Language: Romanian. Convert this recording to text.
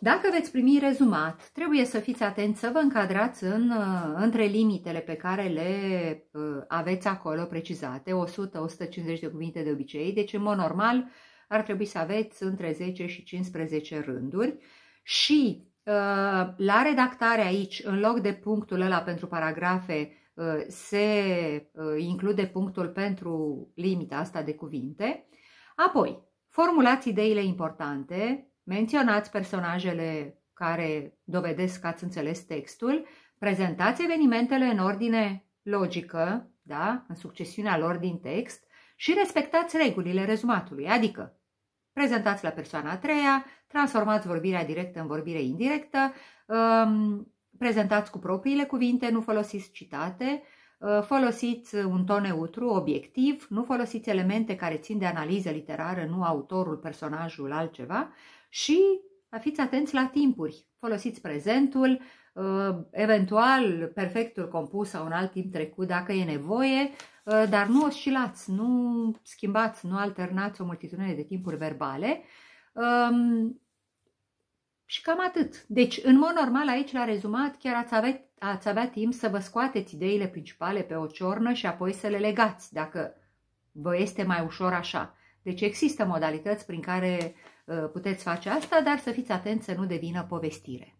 Dacă veți primi rezumat, trebuie să fiți atenți să vă încadrați în, uh, între limitele pe care le uh, aveți acolo precizate, 100-150 de cuvinte de obicei, deci în mod normal ar trebui să aveți între 10 și 15 rânduri și uh, la redactare aici, în loc de punctul ăla pentru paragrafe, se include punctul pentru limita asta de cuvinte. Apoi, formulați ideile importante, Menționați personajele care dovedesc că ați înțeles textul, prezentați evenimentele în ordine logică, da, în succesiunea lor din text și respectați regulile rezumatului, adică prezentați la persoana a treia, transformați vorbirea directă în vorbire indirectă, um, prezentați cu propriile cuvinte, nu folosiți citate, Uh, folosiți un ton neutru, obiectiv, nu folosiți elemente care țin de analiză literară, nu autorul, personajul, altceva și fiți atenți la timpuri. Folosiți prezentul, uh, eventual perfectul compus sau un alt timp trecut dacă e nevoie, uh, dar nu oscilați, nu schimbați, nu alternați o multitudine de timpuri verbale. Um, și cam atât. Deci, în mod normal, aici la rezumat, chiar ați avea, ați avea timp să vă scoateți ideile principale pe o ciornă și apoi să le legați, dacă vă este mai ușor așa. Deci există modalități prin care uh, puteți face asta, dar să fiți atenți să nu devină povestire.